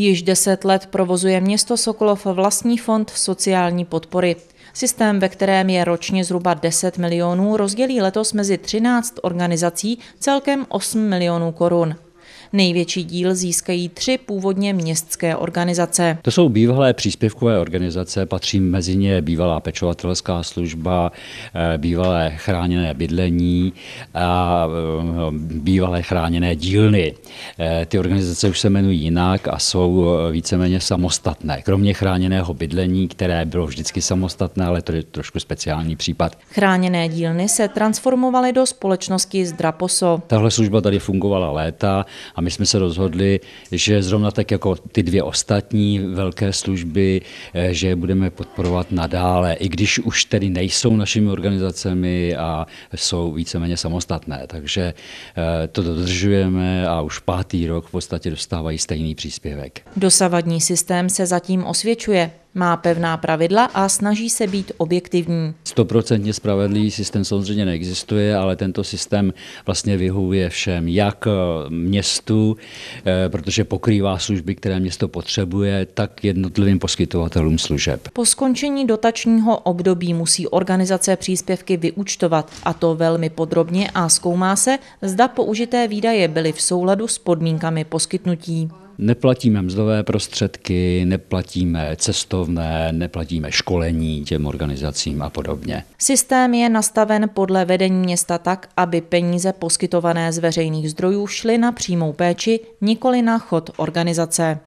Již deset let provozuje město Sokolov vlastní fond sociální podpory. Systém, ve kterém je ročně zhruba 10 milionů, rozdělí letos mezi 13 organizací celkem 8 milionů korun. Největší díl získají tři původně městské organizace. To jsou bývalé příspěvkové organizace, patří mezi ně bývalá pečovatelská služba, eh, bývalé chráněné bydlení a eh, bývalé chráněné dílny. Eh, ty organizace už se jmenují jinak a jsou víceméně samostatné, kromě chráněného bydlení, které bylo vždycky samostatné, ale to je trošku speciální případ. Chráněné dílny se transformovaly do společnosti Zdraposo. Tahle služba tady fungovala léta a a my jsme se rozhodli, že zrovna tak jako ty dvě ostatní velké služby, eh, že je budeme podporovat nadále, i když už tedy nejsou našimi organizacemi a jsou víceméně samostatné. Takže eh, to dodržujeme a už pátý rok v podstatě dostávají stejný příspěvek. Dosavadní systém se zatím osvědčuje. Má pevná pravidla a snaží se být objektivní. Stoprocentně spravedlivý systém samozřejmě neexistuje, ale tento systém vlastně vyhovuje všem, jak eh, městu, eh, protože pokrývá služby, které město potřebuje, tak jednotlivým poskytovatelům služeb. Po skončení dotačního období musí organizace příspěvky vyúčtovat, a to velmi podrobně a zkoumá se, zda použité výdaje byly v souladu s podmínkami poskytnutí. Neplatíme mzdové prostředky, neplatíme cestovné, neplatíme školení těm organizacím a podobně. Systém je nastaven podle vedení města tak, aby peníze poskytované z veřejných zdrojů šly na přímou péči, nikoli na chod organizace.